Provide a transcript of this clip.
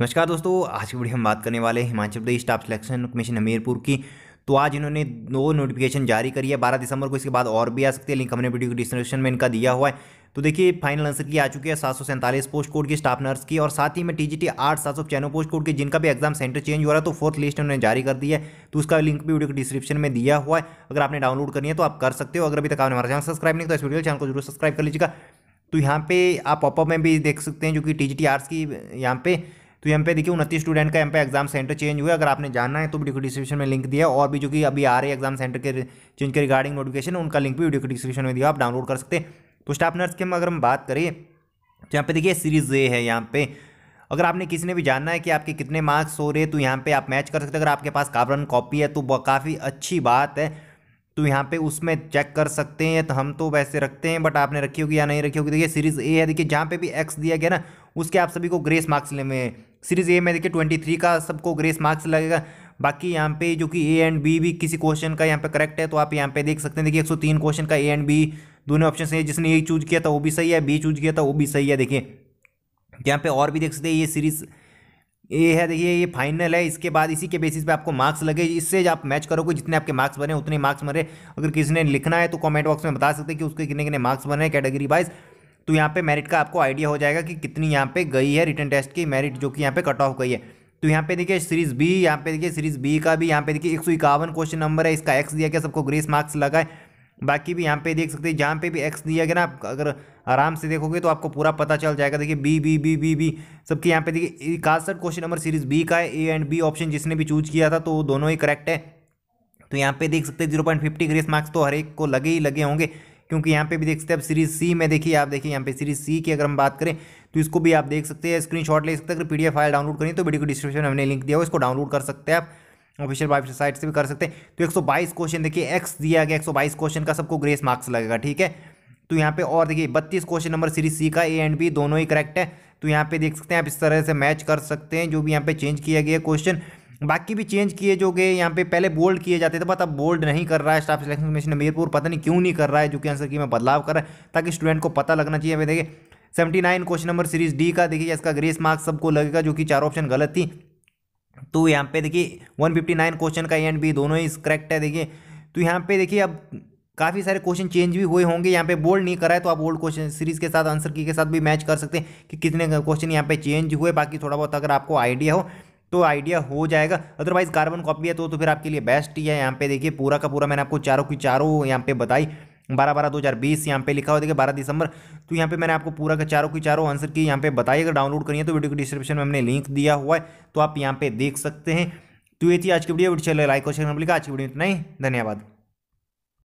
नमस्कार दोस्तों आज की वीडियो हम बात करने वाले हैं Himachal Pradesh staff selection commission Hamirpur की तो आज इन्होंने दो नोटिफिकेशन जारी करी है बारह दिसंबर को इसके बाद और भी आ सकते हैं लिंक हमने वीडियो डिस्क्रिप्शन में इनका दिया हुआ है तो देखिए फाइनल आंसर की आ चुकी है सात पोस्ट कोड की स्टाफ नर्स की और साथ ही में टी जी टी आठ सात सौ पोस्ट कोड की जिनका भी एग्जाम सेंटर चेंज हो रहा है तो फोर्थ लिस्ट उन्होंने जारी कर दी है तो उसका लिंक भी वीडियो के डिस्क्रिप्शन में दिया हुआ है अगर आपने डाउनलोड करनी है तो आप कर सकते हो अगर अभी तक आपने हमारा चैनल सब्सक्राइब नहीं तो इस वीडियो चैनल को जरूर सब्सक्राइब कर लीजिएगा तो यहाँ पे आप पॉपअप में भी देख सकते हैं जो कि टी जी टी आर्ट्स की यहाँ पे तो यहाँ पे देखिए उनतीस स्टूडेंट का यहाँ पे एग्जाम सेंटर चेंज हुआ अगर आपने जानना है तो वीडियो डिस्क्रिप्शन में लिंक दिया और भी जो कि अभी आ रहे एग्जाम सेंटर के चेंज के रिगार्डिंग नोटिफिकेशन उनका लिंक भी वीडियो डिस्क्रिप्शन में दिया आप डाउनलोड कर सकते हैं तो स्टाफ नर्स की हम अगर हम बात करें तो यहाँ पे देखिए सीरीज ए है यहाँ पे अगर आपने किसी ने भी जानना है कि आपके कितने मार्क्स हो रहे तो यहाँ पे आप मैच कर सकते हैं अगर आपके पास काबरन कॉपी है तो काफ़ी अच्छी बात है तो यहाँ पे उसमें चेक कर सकते हैं तो हम तो वैसे रखते हैं बट आपने रखी होगी या नहीं रखी होगी देखिए सीरीज़ ए है देखिए जहाँ पे भी एक्स दिया गया ना उसके आप सभी को ग्रेस मार्क्स में सीरीज ए में देखिए ट्वेंटी थ्री का सबको ग्रेस मार्क्स लगेगा बाकी यहाँ पे जो कि ए एंड बी भी किसी क्वेश्चन का यहाँ पे करेक्ट है तो आप यहाँ पे देख सकते हैं देखिए तीन क्वेश्चन का ए एंड बी दोनों ऑप्शन है जिसने ए चूज किया था वो भी सही है बी चूज किया था वो भी सही है देखिए यहाँ पे और भी देख सकते हैं ये सीरीज ए है देखिए ये फाइनल है इसके बाद इसी के बेसिस पे आपको मार्क्स लगे इससे आप मैच करोगे जितने आपके मार्क्स बने उतने मार्क्स बने अगर किसी ने लिखना है तो कमेंट बॉक्स में बता सकते हैं कि उसके कितने कितने मार्क्स बने कैटेगरी वाइज तो यहाँ पे मेरिट का आपको आइडिया हो जाएगा कि कितनी यहाँ पे गई है रिटर्न टेस्ट की मेरिट जो कि यहाँ पे कट ऑफ गई है तो यहाँ पे देखिए सीरीज बी यहाँ पे देखिए सीरीज बी का भी यहाँ पे देखिए एक क्वेश्चन नंबर है इसका एक्स दिया गया सबको ग्रेस मार्क्स लगाए बाकी भी यहाँ पे देख सकते हैं जहाँ पे भी एक्स दिया गया ना आप अगर आराम से देखोगे तो आपको पूरा पता चल जाएगा देखिए B B B B B सबके यहाँ पे देखिए इकासठ क्वेश्चन नंबर सीरीज बी का है ए एंड बी ऑप्शन जिसने भी चूज किया था तो दोनों ही करेक्ट है तो यहाँ पे देख सकते हैं zero point fifty grace marks तो हर एक को लगे ही लगे होंगे क्योंकि यहाँ पे भी देख सकते हैं आप सीरीज सी में देखिए आप देखिए यहाँ पे सीरीज सी की अगर हम बात करें तो इसको भी आप देख सकते हैं स्क्रीनशॉट ले सकते हैं अगर पीडीएफ फाइल डाउनलोड करें तो वीडियो को डिस्क्रिप्शन में हमने लिंक दिया हो इसको डाउनलोड कर सकते हैं आप ऑफिशियल वेबसाइट से भी कर सकते हैं तो एक क्वेश्चन देखिए एक्स दिया गया एक क्वेश्चन का सबको ग्रेस मार्क्स लगेगा ठीक है तो यहाँ पे और देखिए बत्तीस क्वेश्चन नंबर सीरीज सी का ए एंड बी दोनों ही करेक्ट है तो यहाँ पे देख सकते हैं आप इस तरह से मैच कर सकते हैं जो भी यहाँ पे चेंज किया गया क्वेश्चन बाकी भी चेंज किए जो गए यहाँ पे पहले बोल्ड किए जाते थे बट अब बोल्ड नहीं कर रहा है स्टाफ सिलेक्शन कमीशन मीरपुर पता नहीं क्यों नहीं कर रहा है जो कि आंसर की मैं बदलाव कर रहा है ताकि स्टूडेंट को पता लगना चाहिए हमें देखिए seventy nine question number series D का देखिए इसका ग्रेस मार्क्स सबको लगेगा जो कि चार ऑप्शन गलत थी तो यहाँ पे देखिए नाइन क्वेश्चन का एंड भी दोनों ही करेक्ट है देखिए तो यहाँ पे देखिए अब काफ़ी सारे क्वेश्चन चेंज भी हुए होंगे यहाँ पे बोल्ड नहीं करा है तो आप बोल्ड क्वेश्चन सीरीज के साथ आंसर की के साथ भी मैच कर सकते हैं कि कितने क्वेश्चन यहाँ पे चेंज हुए बाकी थोड़ा बहुत अगर आपको आइडिया हो तो आइडिया हो जाएगा अदरवाइज कार्बन कॉपी है तो, तो फिर आपके लिए बेस्ट ही है यहाँ पे देखिए पूरा का पूरा मैंने आपको चारों की चारों यहाँ पे बताई बारह बारह दो हज़ार बीस यहाँ पे लिखा हुआ देखिए बारह दिसंबर तो यहाँ पे मैंने आपको पूरा का चारों की चारों आंसर की यहाँ पे बताई अगर डाउनलोड करिए तो वीडियो के डिस्क्रिप्शन में हमने लिंक दिया हुआ है तो आप यहाँ पे देख सकते हैं तो ये थी आज की वीडियो वीडियो चले लाइक और शेयर लिखा आज की वीडियो इतना ही धन्यवाद